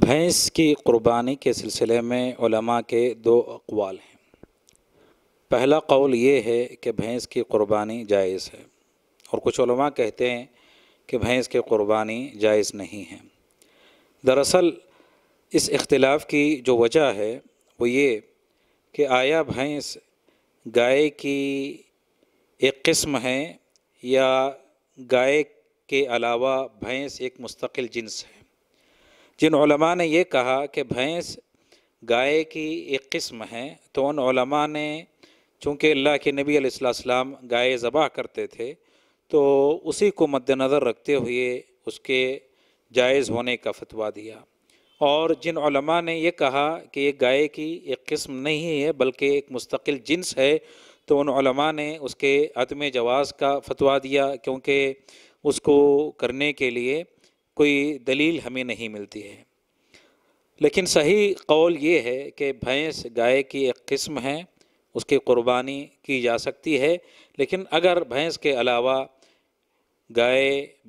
भैंस की क़ुरबानी के सिलसिले में उलमा के दो अकवाल हैं पहला कौल ये है कि भैंस की क़ुरबानी जायज़ है और कुछ उलमा कहते हैं कि भैंस की क़ुरबानी जायज़ नहीं है दरअसल इस इख्तलाफ की जो वजह है वो ये कि आया भैंस गाय की एक किस्म है या गाय के अलावा भैंस एक मुस्तकिल जिन्स है जिन उलमा ने यह कहा कि भैंस गाय की एक किस्म है तो उन उलमा ने चूँकि अल्लाह के नबी अलैहिस्सलाम गाय ज़बह करते थे तो उसी को मद्दनज़र रखते हुए उसके जायज़ होने का फतवा दिया और जिन उलमा ने यह कहा कि ये गाय की एक किस्म नहीं है बल्कि एक मुस्तकिल जिन्स है तो उन उलमा ने उसके अदम जवाज़ का फतवा दिया क्योंकि उसको करने के लिए कोई दलील हमें नहीं मिलती है लेकिन सही कौल ये है कि भैंस गाय की एक किस्म है उसकी क़ुरबानी की जा सकती है लेकिन अगर भैंस के अलावा गाय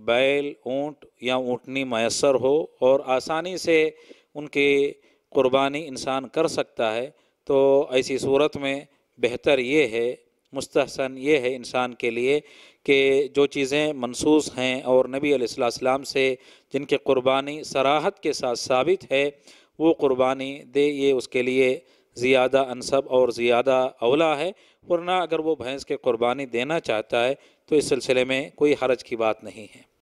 बैल ऊँट या ऊँटनी मैसर हो और आसानी से उनकी क़ुरबानी इंसान कर सकता है तो ऐसी सूरत में बेहतर ये है मुस्तहसन ये है इंसान के लिए कि जो चीज़ें मनसूस हैं और नबी अलैहिस्सलाम से जिनकी क़ुरबानी सराहत के साथ साबित है वो क़ुरबानी दे ये उसके लिए ज़्यादा अनसब और ज़्यादा अवला है वरना अगर वो भैंस के क़ुरबानी देना चाहता है तो इस सिलसिले में कोई हरज की बात नहीं है